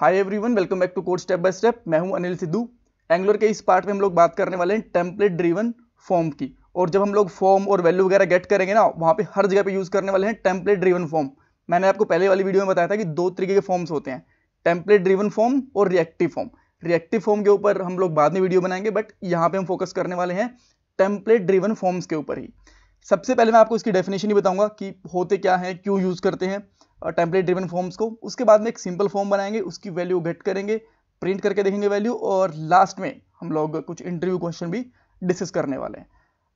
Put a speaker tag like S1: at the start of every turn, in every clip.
S1: Hi everyone welcome back to course step by step मैं हूं अनिल सिद्धू एंगलोर के इस पार्ट में हम लोग बात करने वाले हैं टेम्पलेट ड्रीवन फॉर्म की और जब हम लोग फॉर्म और वैल्यू वगैरह गेट करेंगे ना वहाँ पे हर जगह पे यूज़ करने वाले हैं टेम्पलेट ड्रीवन फॉर्म मैंने आपको पहले वाली वीडियो में बताया था कि दो तरीके के फॉर्म्स होते हैं टेम्पलेट ड्रीवन फॉर्म और रिएक्टिव फॉर्म रिएक्टिव फॉर्म के ऊपर हम लोग बाद में वीडियो बनाएंगे बट यहाँ पे हम फोकस करने वाले हैं टेम्पलेट ड्रीवन फॉर्म्स के ऊपर ही सबसे पहले मैं आपको इसकी डेफिनेशन ही बताऊंगा कि होते क्या हैं क्यों यूज़ करते हैं टेम्पलेट ड्रिवन फॉर्म्स को उसके बाद में एक सिंपल फॉर्म बनाएंगे उसकी वैल्यू घट करेंगे प्रिंट करके देखेंगे वैल्यू और लास्ट में हम लोग कुछ इंटरव्यू क्वेश्चन भी डिस्कस करने वाले हैं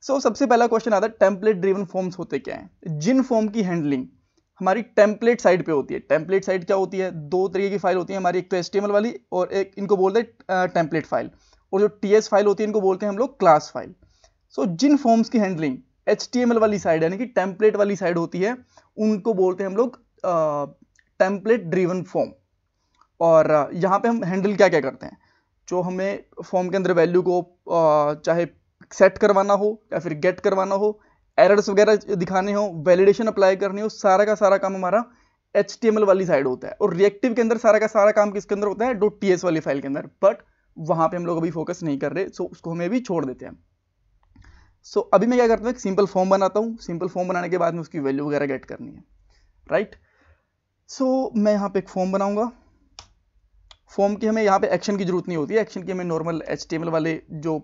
S1: सो so, सबसे पहला क्वेश्चन आता है टेम्पलेट ड्रिवन फॉर्म्स होते क्या हैं जिन फॉर्म की हैंडलिंग हमारी टेम्पलेट साइड पे होती है टेम्पलेट साइड क्या होती है दो तरीके की फाइल होती है हमारी एक तो एस वाली और एक इनको बोलते हैं टेम्पलेट फाइल और जो टी फाइल होती है इनको बोलते हैं हम लोग क्लास फाइल सो so, जिन फॉर्म्स की हैंडलिंग एच वाली साइड यानी कि टेम्पलेट वाली साइड होती है उनको बोलते हैं हम लोग टेम्पलेट ड्रीवन फॉर्म और यहाँ पे हम हैंडल क्या क्या करते हैं जो हमें फॉर्म के अंदर वैल्यू को चाहे सेट करवाना हो या फिर गेट करवाना हो एरर्स वगैरह दिखाने हो वैलिडेशन अप्लाई करनी हो सारा का सारा काम हमारा एच वाली साइड होता है और रिएक्टिव के अंदर सारा का सारा काम किसके अंदर होता है डॉट टी वाली फाइल के अंदर बट वहाँ पे हम लोग अभी फोकस नहीं कर रहे सो so उसको हमें भी छोड़ देते हैं सो so, अभी मैं क्या करता हूँ एक सिंपल फॉर्म बनाता हूँ सिंपल फॉर्म बनाने के बाद में उसकी वैल्यू वगैरह गेट करनी है राइट right? सो so, मैं यहाँ पे एक फॉर्म बनाऊंगा फॉर्म की हमें यहाँ पे एक्शन की जरूरत नहीं होती है एक्शन की हमें नॉर्मल एच वाले जो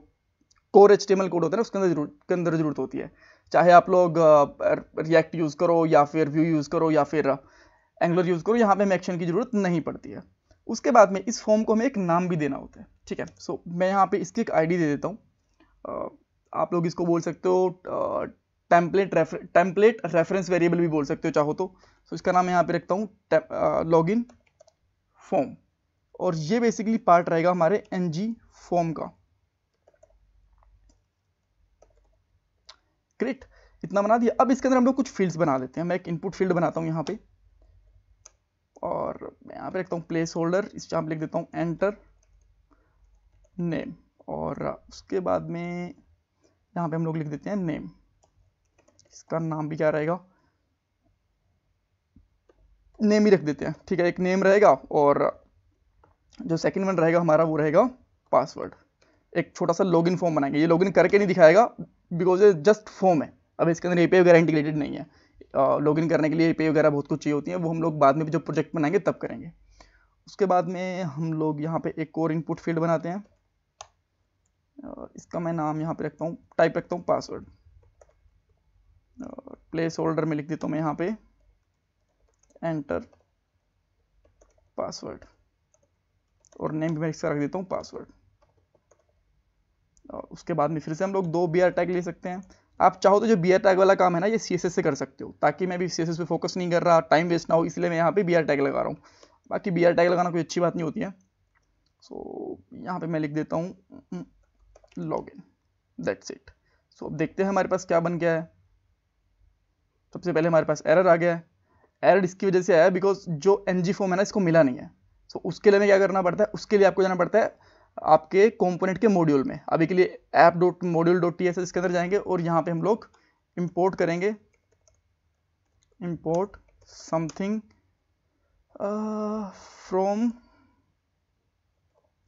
S1: कोर एच कोड होता है ना उसके अंदर जरूरत के अंदर जरूरत होती है चाहे आप लोग रिएक्ट यूज़ करो या फिर व्यू यूज़ करो या फिर एंगुलर यूज़ करो यहाँ पे हमें एक्शन की ज़रूरत नहीं पड़ती है उसके बाद में इस फॉर्म को हमें एक नाम भी देना होता है ठीक है सो so, मैं यहाँ पे इसकी एक आईडी दे देता हूँ आप लोग इसको बोल सकते हो template refer template reference variable भी बोल सकते हो चाहो तो सो इसका नाम यहाँ पे रखता हूँ लॉग इन फॉर्म और ये बेसिकली पार्ट रहेगा हमारे एन जी फॉर्म का क्रिट इतना बना दिया अब इसके अंदर हम लोग कुछ फील्ड्स बना देते हैं मैं एक इनपुट फील्ड बनाता हूँ यहाँ पे और मैं यहाँ पे रखता हूँ प्लेस होल्डर इस यहाँ लिख देता हूँ एंटर नेम और उसके बाद में यहाँ पे हम लोग लिख देते हैं नेम इसका नाम भी क्या रहेगा नेम ही रख देते हैं ठीक है एक नेम रहेगा और जो सेकंड वन रहेगा हमारा वो रहेगा पासवर्ड एक छोटा सा लॉगिन फॉर्म बनाएंगे ये लॉगिन करके नहीं दिखाएगा बिकॉज ये जस्ट फॉर्म है अब इसके अंदर ए वगैरह इंटीग्रेटेड नहीं है लॉगिन करने के लिए ए वगैरह बहुत कुछ चाहिए होती है वो हम लोग बाद में भी जब प्रोजेक्ट बनाएंगे तब करेंगे उसके बाद में हम लोग यहाँ पे एक और इनपुट फील्ड बनाते हैं इसका मैं नाम यहाँ पे रखता हूँ टाइप रखता हूँ पासवर्ड प्लेस होल्डर में लिख देता हूँ मैं यहाँ पे एंटर पासवर्ड और नेम भी मैं इसका रख देता हूँ पासवर्ड और उसके बाद में फिर से हम लोग दो बी टैग ले सकते हैं आप चाहो तो जो बी टैग वाला काम है ना ये सी से कर सकते हो ताकि मैं भी सी पे फोकस नहीं कर रहा टाइम वेस्ट ना हो इसलिए मैं यहाँ पे बी टैग लगा रहा हूँ बाकी बी टैग लगाना कोई अच्छी बात नहीं होती है सो so, यहाँ पे मैं लिख देता हूँ log in that's it so अब देखते हैं हमारे पास क्या बन गया है सबसे पहले हमारे पास एरर आ गया है एरर इसकी वजह से आया बिकॉज जो एन जी फॉर्म है ना इसको मिला नहीं है सो so, उसके लिए हमें क्या करना पड़ता है उसके लिए आपको जाना पड़ता है आपके कॉम्पोनेंट के मॉड्यूल में अभी के लिए app dot module dot T S इसके अंदर जाएंगे और यहाँ पे हम लोग इम्पोर्ट करेंगे import something from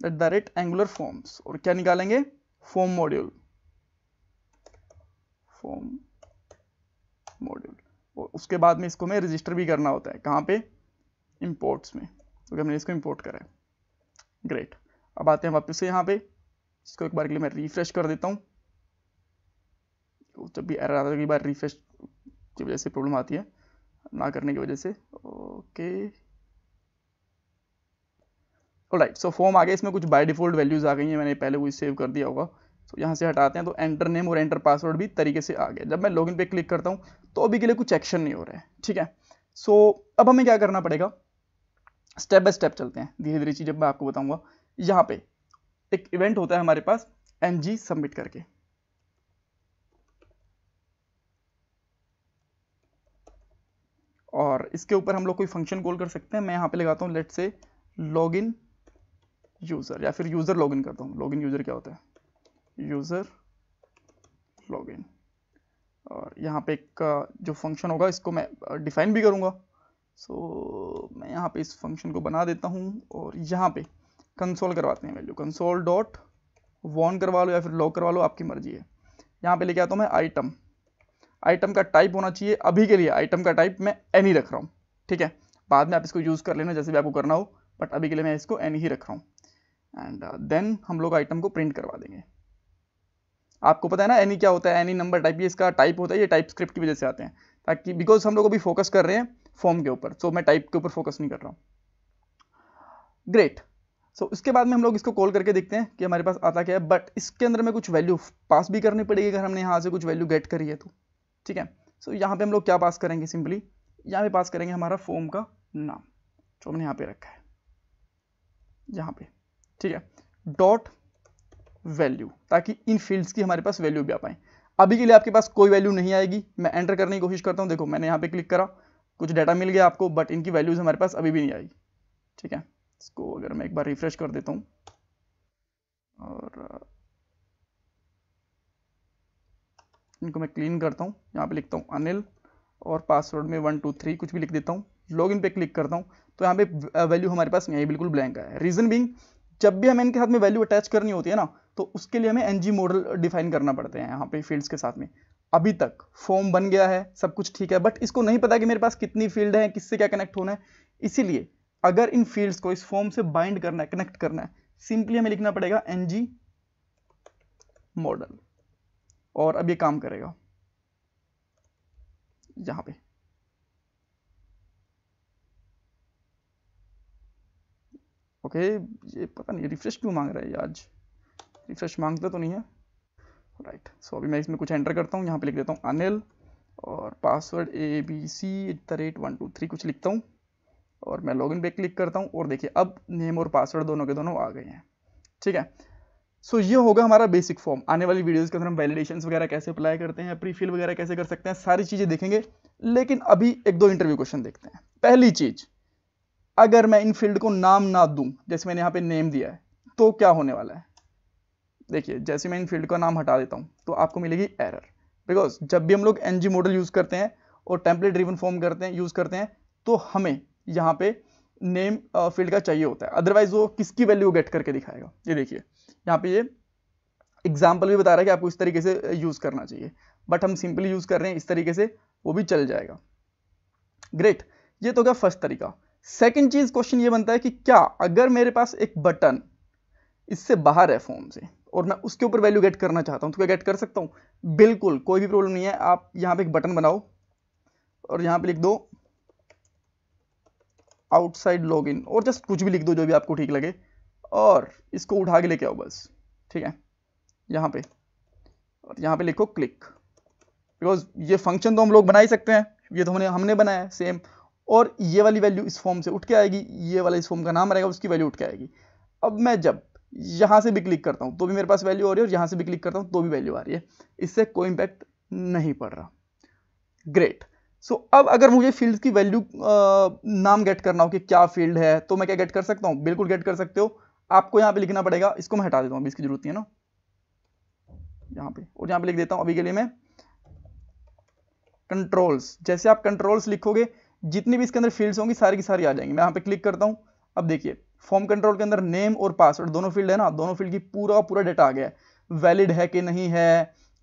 S1: at the rate Angular forms और क्या निकालेंगे फॉर्म मॉड्यूल फॉर्म मॉड्यूल उसके बाद में इसको मैं रजिस्टर भी करना होता है कहाँ पे इम्पोर्ट्स में क्योंकि तो हमने इसको इम्पोर्ट करा है ग्रेट अब आते हैं वापस से यहाँ पे इसको एक बार के लिए मैं रिफ्रेश कर देता हूँ जब भी एरर आता है कई बार रिफ्रेश की वजह से प्रॉब्लम आती है ना करने की वजह से ओके राइट सो फॉर्म आ गया इसमें कुछ बाय डिफ़ॉल्ट वैल्यूज़ आ गई हैं मैंने पहले वो सेव कर दिया होगा तो यहाँ से हटाते हैं तो एंटर नेम और एंटर पासवर्ड भी तरीके से आ गया जब मैं लॉगिन पे क्लिक करता हूँ तो अभी के लिए कुछ एक्शन नहीं हो रहा है ठीक है सो so, अब हमें क्या करना पड़ेगा स्टेप बाय स्टेप चलते हैं धीरे धीरे चीज़ जब मैं आपको बताऊँगा यहाँ पे एक इवेंट होता है हमारे पास एन सबमिट करके और इसके ऊपर हम लोग कोई फंक्शन कॉल कर सकते हैं मैं यहाँ पे लगाता हूँ लेट से लॉगिन यूज़र या फिर यूज़र लॉगिन करता हूँ लॉगिन यूज़र क्या होता है यूज़र लॉगिन और यहाँ पे एक जो फंक्शन होगा इसको मैं डिफाइन भी करूँगा सो so, मैं यहाँ पे इस फंक्शन को बना देता हूँ और यहाँ पे कंसोल करवाते हैं वैल्यू कंसोल डॉट वॉन करवा लो या फिर लॉग करवा लो आपकी मर्जी है यहाँ पे लेके आता हूँ मैं आइटम आइटम का टाइप होना चाहिए अभी के लिए आइटम का टाइप मैं एनी रख रहा हूँ ठीक है बाद में आप इसको यूज़ कर लेना जैसे भी आपको करना हो बट अभी के लिए मैं इसको एनी ही रख रहा हूँ एंड देन हम लोग आइटम को प्रिंट करवा देंगे आपको पता है ना एनी क्या होता है एनी नंबर टाइप ये इसका टाइप होता है ये टाइप स्क्रिप्ट की वजह से आते हैं ताकि बिकॉज हम लोग अभी फोकस कर रहे हैं फॉर्म के ऊपर सो so, मैं टाइप के ऊपर फोकस नहीं कर रहा हूँ ग्रेट सो इसके बाद में हम लोग इसको कॉल करके देखते हैं कि हमारे पास आता क्या है बट इसके अंदर में कुछ वैल्यू पास भी करनी पड़ेगी अगर हमने यहाँ से कुछ वैल्यू गेट करी है तो ठीक है सो so, यहाँ पर हम लोग क्या पास करेंगे सिंपली यहाँ पर पास करेंगे हमारा फॉर्म का नाम जो हमने यहाँ पर रखा है यहाँ पे ठीक है डॉट वैल्यू ताकि इन फील्ड्स की हमारे पास वैल्यू भी आ पाए अभी के लिए आपके पास कोई वैल्यू नहीं आएगी मैं एंटर करने की कोशिश करता हूँ देखो मैंने यहाँ पे क्लिक करा कुछ डाटा मिल गया आपको बट इनकी वैल्यूज़ हमारे पास अभी भी नहीं आएगी ठीक है इसको अगर मैं एक बार रिफ्रेश कर देता हूँ और इनको मैं क्लीन करता हूँ यहाँ पे लिखता हूँ अनिल और पासवर्ड में वन टू थ्री कुछ भी लिख देता हूँ लॉग इन पे क्लिक करता हूँ तो यहाँ पे वैल्यू हमारे पास नहीं आई बिल्कुल ब्लैंक है रीज़न बिंग जब भी हमें इनके हाथ में वैल्यू अटैच करनी होती है ना तो उसके लिए हमें एनजी मॉडल डिफाइन करना पड़ते हैं यहाँ पे फील्ड्स के साथ में अभी तक फॉर्म बन गया है सब कुछ ठीक है बट इसको नहीं पता कि मेरे पास कितनी फील्ड है किससे क्या कनेक्ट होना है इसीलिए अगर इन फील्ड्स को इस फॉर्म से बाइंड करना है कनेक्ट करना है सिंपली हमें लिखना पड़ेगा एनजी मॉडल और अब ये काम करेगा यहां पे ओके ये पता नहीं रिफ्रेश क्यों मांग रहा है आज रिफ्रेश मांगता तो नहीं है राइट right. सो so, अभी मैं इसमें कुछ एंटर करता हूँ यहाँ पे लिख देता हूँ अनिल और password A B C at the rate one two three कुछ लिखता हूँ और मैं लॉगिन पे क्लिक करता हूँ और देखिए अब नेम और पासवर्ड दोनों के दोनों आ गए हैं ठीक है सो so, ये होगा हमारा बेसिक फॉर्म आने वाली वीडियोज़ के अंदर हम वैलिडेशन वगैरह कैसे अप्लाई करते हैं प्रीफिल वगैरह कैसे कर सकते हैं सारी चीज़ें देखेंगे लेकिन अभी एक दो इंटरव्यू क्वेश्चन देखते हैं पहली चीज़ अगर मैं इन फील्ड को नाम ना दूँ जैसे मैंने यहाँ पे नेम दिया है तो क्या होने वाला है देखिए जैसे मैं इन फील्ड का नाम हटा देता हूँ तो आपको मिलेगी एरर बिकॉज जब भी हम लोग एन मॉडल यूज़ करते हैं और टेम्पलेट ड्रिवन फॉर्म करते हैं यूज़ करते हैं तो हमें यहाँ पे नेम फील्ड का चाहिए होता है अदरवाइज वो किसकी वैल्यू गेट करके दिखाएगा ये देखिए यहाँ पे ये एग्जाम्पल भी बता रहा है कि आपको इस तरीके से यूज़ करना चाहिए बट हम सिंपली यूज़ कर रहे हैं इस तरीके से वो भी चल जाएगा ग्रेट ये तो क्या फर्स्ट तरीका सेकेंड चीज़ क्वेश्चन ये बनता है कि क्या अगर मेरे पास एक बटन इससे बाहर है फॉर्म से और मैं उसके ऊपर वैल्यू गेट करना चाहता हूँ तो क्या गेट कर सकता हूँ बिल्कुल कोई भी प्रॉब्लम नहीं है आप यहाँ पे एक बटन बनाओ और यहाँ पे लिख दो आउटसाइड इन और जस्ट कुछ भी लिख दो जो भी आपको ठीक लगे और इसको उठा के लेके आओ बस ठीक है यहाँ पे और यहाँ पे लिखो क्लिक बिकॉज ये फंक्शन तो हम लोग बना ही सकते हैं ये तो हमने हमने बनाया है सेम और ये वाली वैल्यू इस फॉर्म से उठ के आएगी ये वाला इस फॉर्म का नाम रहेगा उसकी वैल्यू उठ के आएगी अब मैं जब यहां से भी क्लिक करता हूं तो भी मेरे पास वैल्यू आ रही है और यहां से भी क्लिक करता हूं तो भी वैल्यू आ रही है इससे कोई इंपैक्ट नहीं पड़ रहा ग्रेट सो so, अब अगर मुझे फील्ड की वैल्यू नाम गेट करना हो कि क्या फील्ड है तो मैं क्या गेट कर सकता हूं बिल्कुल गेट कर सकते हो आपको यहां पे लिखना पड़ेगा इसको मैं हटा देता हूं अभी इसकी जरूरत है ना यहां पे और यहां पे लिख देता हूं अभी के लिए मैं कंट्रोल्स जैसे आप कंट्रोल्स लिखोगे जितनी भी इसके अंदर फील्ड्स होंगी सारी की सारी आ जाएंगी मैं यहां पे क्लिक करता हूँ अब देखिए फॉर्म कंट्रोल के अंदर नेम और पासवर्ड दोनों फील्ड है ना दोनों फील्ड की पूरा पूरा डाटा आ गया है वैलिड है कि नहीं है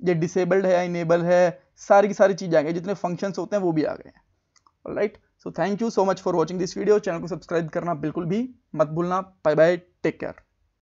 S1: ये डिसेबल्ड है इनेबल है सारी की सारी चीज़ें आ गई जितने फंक्शंस होते हैं वो भी आ गए हैं right so thank you so much for watching this video channel को सब्सक्राइब करना बिल्कुल भी मत भूलना बाय बाय टेक केयर